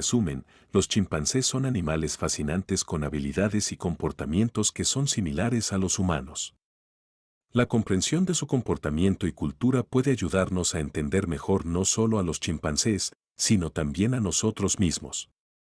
resumen, los chimpancés son animales fascinantes con habilidades y comportamientos que son similares a los humanos. La comprensión de su comportamiento y cultura puede ayudarnos a entender mejor no solo a los chimpancés, sino también a nosotros mismos.